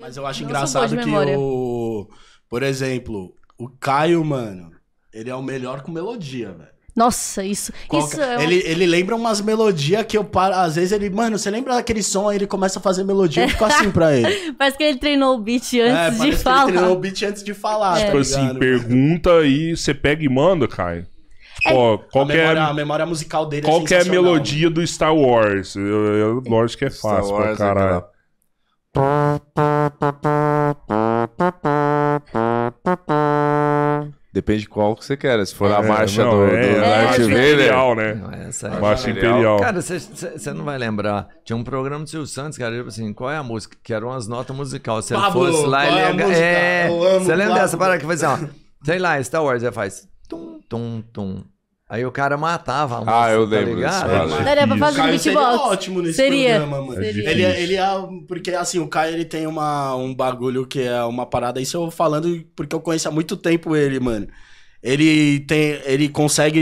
Mas eu acho engraçado que o. Por exemplo, o Caio, mano, ele é o melhor com melodia, velho. Nossa, isso. Qual... isso é, é ele, ele lembra umas melodias que eu paro. Às vezes ele, mano, você lembra daquele som? Aí ele começa a fazer melodia e fica assim pra ele. parece que ele treinou o beat antes é, de falar. ele treinou o beat antes de falar. É. Tá tipo assim, pergunta e você pega e manda, Caio. Tipo, é. qual a, é memória, é, a memória musical dele é Qual é a melodia do Star Wars? Eu, eu, lógico que é fácil Star Wars, pra caralho. Depende de qual que você quer. Né? Se for a é, marcha não, do, é, do é, Darth é, Vader. Imperial, né? Não, essa é marcha imperial. imperial. Cara, você não vai lembrar. Tinha um programa do Silvio Santos, cara, tipo assim, qual é a música? Que eram as notas musicais. Se Pablo, fosse lá, ele é ia... É, você lembra dessa parada que fazia, assim, ó. Sei lá, Star Wars, já faz... Tum, tum, tum. Aí o cara matava a moça, Ah, eu tá lembro tá disso. Daria pra fazer um seria beatbox. ótimo nesse Seria. programa, mano. Seria. É ele, é, ele é, porque assim, o Caio ele tem uma, um bagulho que é uma parada, isso eu falando porque eu conheço há muito tempo ele, mano ele tem ele consegue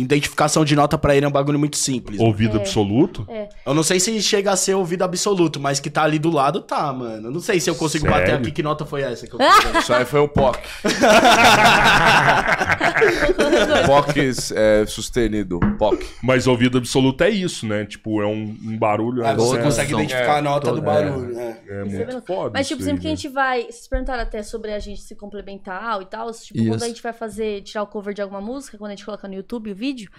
identificação de nota para ele é um bagulho muito simples. Ouvido é. absoluto? É. Eu não sei se chega a ser ouvido absoluto, mas que tá ali do lado tá, mano. Eu não sei se eu consigo Sério? bater aqui que nota foi essa que eu Isso aí foi o POC. POC é, sustenido, POC. Mas ouvido absoluto é isso, né? Tipo, é um, um barulho, é, é você consegue identificar a nota é, do barulho, né? É, muito foda. Mas tipo, sempre que a né? gente vai, vocês perguntaram até sobre a gente se complementar e tal, tipo, isso. quando a gente vai fazer tirar o cover de alguma música, quando a gente coloca no YouTube o vídeo,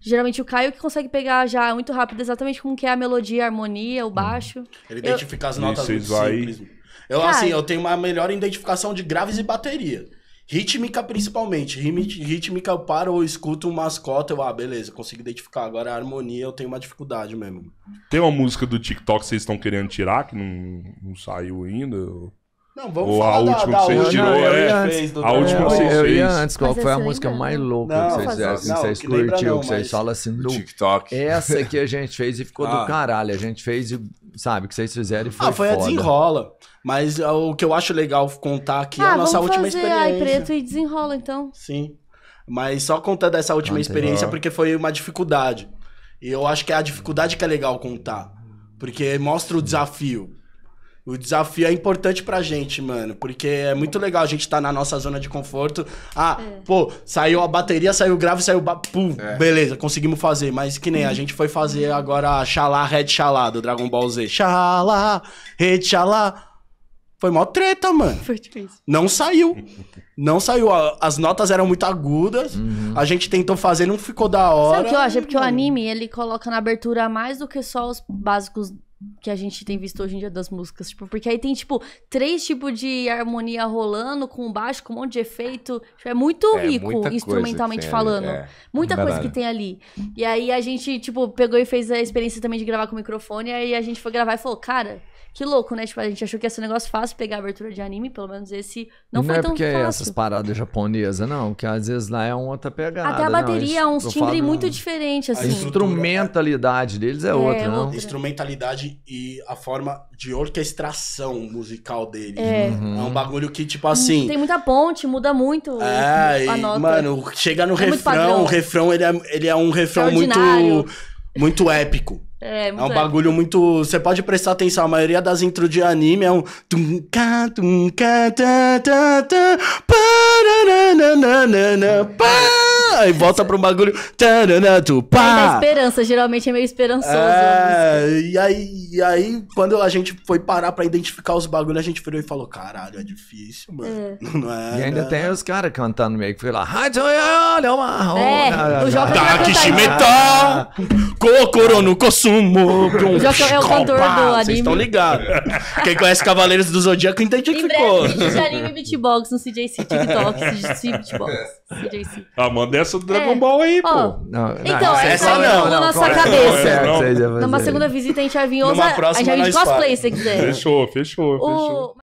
geralmente o Caio que consegue pegar já muito rápido exatamente como que é a melodia, a harmonia, o uhum. baixo. Ele eu... identifica as notas Isso, muito vai... simples. Eu, assim, Cara... assim, eu tenho uma melhor identificação de graves e bateria. Rítmica principalmente. Rítmica eu paro ou escuto um mascota, eu, ah, beleza, consigo identificar. Agora a harmonia eu tenho uma dificuldade mesmo. Tem uma música do TikTok que vocês estão querendo tirar, que não, não saiu ainda? Ou... Não, vamos Ou a última que vocês tirou, é. A última que vocês fez. antes, qual foi a música mais louca que vocês Que vocês curtiu, que vocês falam assim no TikTok. Essa que a gente fez e ficou do ah. caralho. A gente fez e, sabe, que vocês fizeram e foi Ah, foi a desenrola. Mas ah, o que eu acho legal contar aqui é ah, a nossa última experiência. Ah, preto e desenrola então. Sim. Mas só contando essa última experiência porque foi uma dificuldade. E eu acho que é a dificuldade que é legal contar, porque mostra o desafio. O desafio é importante pra gente, mano, porque é muito legal a gente estar tá na nossa zona de conforto. Ah, é. pô, saiu a bateria, saiu o grave, saiu o. Ba... Pum, é. beleza, conseguimos fazer. Mas que nem a uhum. gente foi fazer agora a Xalá, Red Xalá do Dragon Ball Z. Xalá, Red Xalá. Foi mó treta, mano. Foi difícil. Não saiu. Não saiu. As notas eram muito agudas. Uhum. A gente tentou fazer, não ficou da hora. Sabe o que eu acho? É porque o uhum. anime, ele coloca na abertura mais do que só os básicos que a gente tem visto hoje em dia das músicas. Tipo, porque aí tem, tipo, três tipos de harmonia rolando, com baixo, com um monte de efeito. Tipo, é muito é, rico, instrumentalmente falando. Ali, é. Muita coisa que tem ali. E aí a gente, tipo, pegou e fez a experiência também de gravar com o microfone. Aí a gente foi gravar e falou, cara. Que louco, né? Tipo, a gente achou que ia ser um negócio fácil pegar a abertura de anime, pelo menos esse não, não foi é tão fácil. Não é porque essas paradas japonesas, não, que às vezes lá é uma outra pegada. Até a bateria não, é um timbre muito diferente assim. A instrumentalidade deles é, é outra, é outra, não? Instrumentalidade e a forma de orquestração musical dele. É. Uhum. é um uhum. bagulho que, tipo assim. Tem muita ponte, muda muito é, a e, nota. Mano, chega no é refrão, o refrão ele é, ele é um refrão muito, muito épico. É, é um épico. bagulho muito. Você pode prestar atenção, a maioria das intro de anime é um. Aí volta pro bagulho. É da esperança, geralmente é meio esperançoso. É, e aí e aí, quando a gente foi parar pra identificar os bagulhos, a gente virou e falou: caralho, é difícil, mano. É. Não é. E ainda né? tem os caras cantando meio que foi lá. É, olha é uma é, o tá Joca é tá cocorô no consumo O Joca é o cantor do anime. Vocês estão ligados. Quem conhece Cavaleiros do Zodíaco entende que ficou. anime beatbox no CJC TikTok, CJC beatbox. CJC. Ah, manda essa do Dragon Ball aí, pô. Não, então, essa não, na nossa cabeça. Numa segunda visita a gente vai vir outra próxima a gente cosplay, se quiser. Fechou, fechou, o... fechou.